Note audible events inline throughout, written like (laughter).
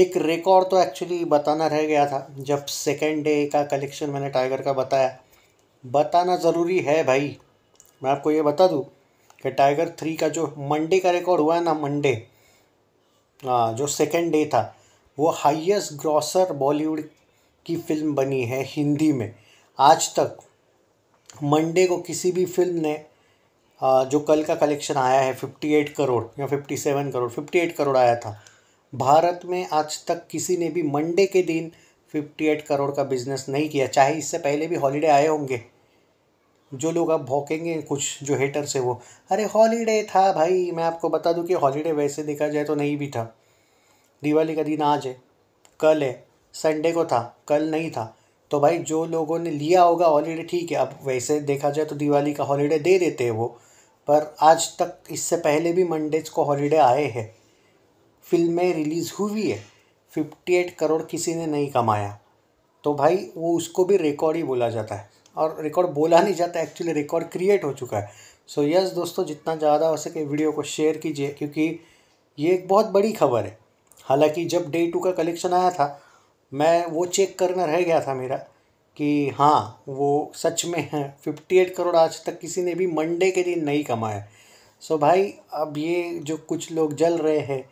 एक रिकॉर्ड तो एक्चुअली बताना रह गया था जब सेकेंड डे का कलेक्शन मैंने टाइगर का बताया बताना ज़रूरी है भाई मैं आपको ये बता दूँ कि टाइगर थ्री का जो मंडे का रिकॉर्ड हुआ है ना मंडे हाँ जो सेकेंड डे था वो हाईएस्ट ग्रॉसर बॉलीवुड की फिल्म बनी है हिंदी में आज तक मंडे को किसी भी फिल्म ने हाँ, जो कल का कलेक्शन आया है फिफ्टी एट करोड़ या fifty seven crore fifty eight crore आया था भारत में आज तक किसी ने भी मंडे के दिन 58 करोड़ का बिजनेस नहीं किया चाहे इससे पहले भी हॉलीडे आए होंगे जो लोग अब भौकेंगे कुछ जो हेटर से वो अरे हॉलीडे था भाई मैं आपको बता दूं कि हॉलीडे वैसे देखा जाए तो नहीं भी था दिवाली का दिन आज है कल है संडे को था कल नहीं था तो भाई जो लोगों ने लिया होगा हॉलीडे ठीक है अब वैसे देखा जाए तो दिवाली का हॉलीडे दे देते हैं वो पर आज तक इससे पहले भी मंडेज को हॉलीडे आए हैं फिल्में रिलीज़ हुई है फिफ्टी एट करोड़ किसी ने नहीं कमाया तो भाई वो उसको भी रिकॉर्ड ही बोला जाता है और रिकॉर्ड बोला नहीं जाता एक्चुअली रिकॉर्ड क्रिएट हो चुका है सो so, यस yes, दोस्तों जितना ज़्यादा हो सके वीडियो को शेयर कीजिए क्योंकि ये एक बहुत बड़ी खबर है हालांकि जब डे टू का कलेक्शन आया था मैं वो चेक करना रह गया था मेरा कि हाँ वो सच में है फिफ्टी एट करोड़ आज तक किसी ने भी मंडे के दिन नहीं कमाया सो so, भाई अब ये जो कुछ लोग जल रहे हैं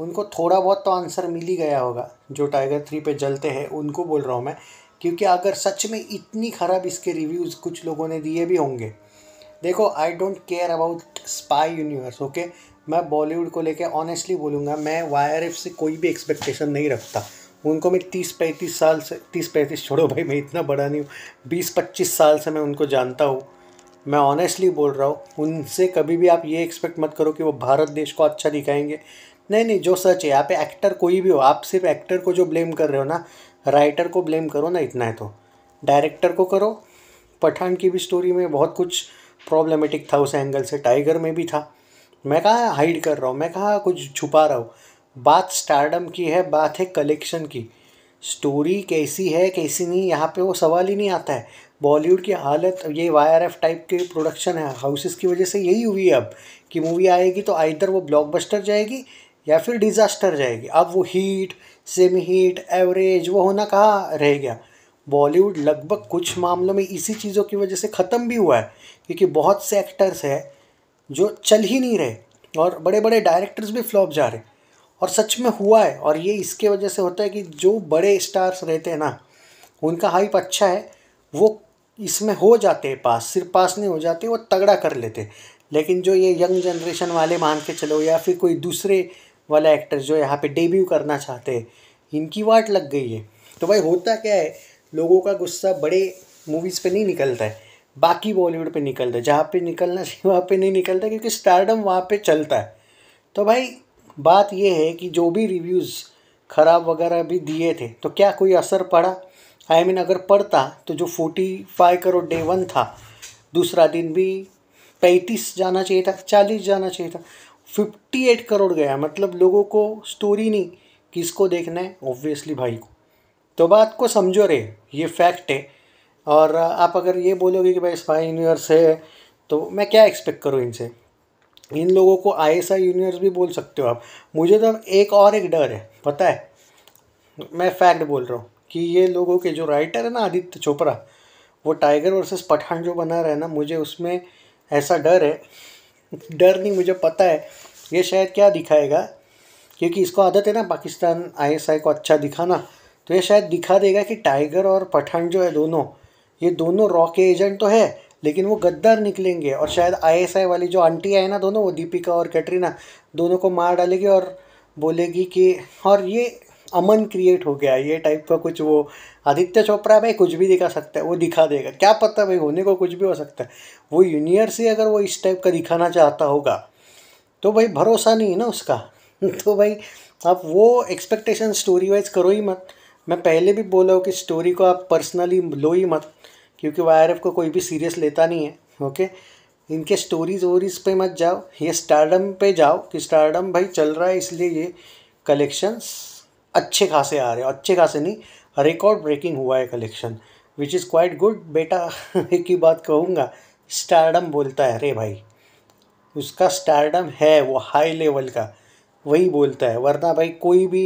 उनको थोड़ा बहुत तो आंसर मिल ही गया होगा जो टाइगर थ्री पे जलते हैं उनको बोल रहा हूँ मैं क्योंकि अगर सच में इतनी ख़राब इसके रिव्यूज़ कुछ लोगों ने दिए भी होंगे देखो I don't care about spy universe okay मैं बॉलीवुड को लेके ऑनेस्टली बोलूँगा मैं वाई से कोई भी एक्सपेक्टेशन नहीं रखता उनको मैं तीस पैंतीस साल से तीस पैंतीस छोड़ो भाई मैं इतना बड़ा नहीं हूँ बीस पच्चीस साल से मैं उनको जानता हूँ मैं ऑनेस्टली बोल रहा हूँ उनसे कभी भी आप ये एक्सपेक्ट मत करो कि वो भारत देश को अच्छा दिखाएंगे नहीं नहीं जो सच है यहाँ पे एक्टर कोई भी हो आप सिर्फ एक्टर को जो ब्लेम कर रहे हो ना राइटर को ब्लेम करो ना इतना है तो डायरेक्टर को करो पठान की भी स्टोरी में बहुत कुछ प्रॉब्लमेटिक था उस एंगल से टाइगर में भी था मैं कहा हाइड कर रहा हूँ मैं कहा कुछ छुपा रहा हूँ बात स्टारडम की है बात है कलेक्शन की स्टोरी कैसी है कैसी नहीं यहाँ पे वो सवाल ही नहीं आता है बॉलीवुड की हालत ये वाई टाइप के प्रोडक्शन है हाउसेस की वजह से यही हुई है अब कि मूवी आएगी तो आइधर वो ब्लॉकबस्टर जाएगी या फिर डिज़ास्टर रहेगी अब वो हीट सेमी हीट एवरेज वो होना कहाँ रह गया बॉलीवुड लगभग कुछ मामलों में इसी चीज़ों की वजह से ख़त्म भी हुआ है क्योंकि बहुत से एक्टर्स हैं जो चल ही नहीं रहे और बड़े बड़े डायरेक्टर्स भी फ्लॉप जा रहे और सच में हुआ है और ये इसके वजह से होता है कि जो बड़े स्टार्स रहते हैं ना उनका हाइप अच्छा है वो इसमें हो जाते हैं पास सिर्फ पास नहीं हो जाते वो तगड़ा कर लेते लेकिन जो ये यंग जनरेशन वाले मान के चलो या फिर कोई दूसरे वाला एक्टर जो यहाँ पे डेब्यू करना चाहते हैं इनकी वाट लग गई है तो भाई होता क्या है लोगों का गुस्सा बड़े मूवीज़ पे नहीं निकलता है बाकी बॉलीवुड पे निकलता है जहाँ पे निकलना चाहिए वहाँ पे नहीं निकलता क्योंकि स्टारडम वहाँ पे चलता है तो भाई बात यह है कि जो भी रिव्यूज़ ख़राब वगैरह भी दिए थे तो क्या कोई असर पड़ा आई I मीन mean, अगर पड़ता तो जो forty five crore day one था दूसरा दिन भी पैंतीस जाना चाहिए था चालीस जाना चाहिए था फिफ्टी एट करोड़ गया मतलब लोगों को स्टोरी नहीं किसको देखना है ऑब्वियसली भाई को तो बात को समझो रे ये फैक्ट है और आप अगर ये बोलोगे कि भाई स्पाई यूनिवर्स है तो मैं क्या एक्सपेक्ट करूँ इनसे इन लोगों को आई एस आई यूनिवर्स भी बोल सकते हो आप मुझे तो एक और एक डर है पता है मैं फैक्ट बोल रहा हूँ कि ये लोगों के जो राइटर है ना आदित्य चोपड़ा वो टाइगर वर्सेस पठान जो बना रहे ना मुझे उसमें ऐसा डर है डर नहीं मुझे पता है ये शायद क्या दिखाएगा क्योंकि इसको आदत है ना पाकिस्तान आईएसआई को अच्छा दिखाना तो ये शायद दिखा देगा कि टाइगर और पठान जो है दोनों ये दोनों रॉ के एजेंट तो है लेकिन वो गद्दार निकलेंगे और शायद आईएसआई वाली जो आंटी है ना दोनों वो दीपिका और कैटरीना दोनों को मार डालेगी और बोलेगी कि और ये अमन क्रिएट हो गया ये टाइप का कुछ वो आदित्य चोपड़ा भाई कुछ भी दिखा सकता है वो दिखा देगा क्या पता भाई होने को कुछ भी हो सकता है वो यूनिवर्स ही अगर वो इस टाइप का दिखाना चाहता होगा तो भाई भरोसा नहीं है ना उसका (laughs) तो भाई आप वो एक्सपेक्टेशन स्टोरी वाइज करो ही मत मैं पहले भी बोला हूँ कि स्टोरी को आप पर्सनली लो ही मत क्योंकि वाई को कोई भी सीरियस लेता नहीं है ओके इनके स्टोरीज वोरीज पे मत जाओ ये स्टारडम पे जाओ कि स्टारडम भाई चल रहा है इसलिए ये कलेक्शंस अच्छे खासे आ रहे हैं अच्छे खासे नहीं रिकॉर्ड ब्रेकिंग हुआ है collection which is quite good बेटा (laughs) एक ही बात कहूँगा स्टारडम बोलता है अरे भाई उसका स्टारडम है वो हाई लेवल का वही बोलता है वरना भाई कोई भी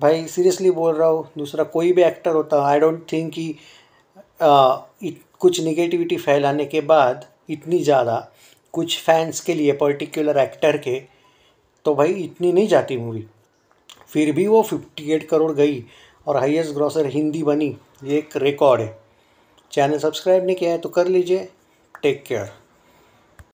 भाई सीरियसली बोल रहा हो दूसरा कोई भी एक्टर होता आई डोंट थिंक कि कुछ निगेटिविटी फैलाने के बाद इतनी ज़्यादा कुछ फैंस के लिए पर्टिकुलर एक्टर के तो भाई इतनी नहीं जाती मूवी फिर भी वो फिफ्टी एट करोड़ गई और हाईएस्ट ग्रॉसर हिंदी बनी ये एक रिकॉर्ड है चैनल सब्सक्राइब नहीं किया है तो कर लीजिए टेक केयर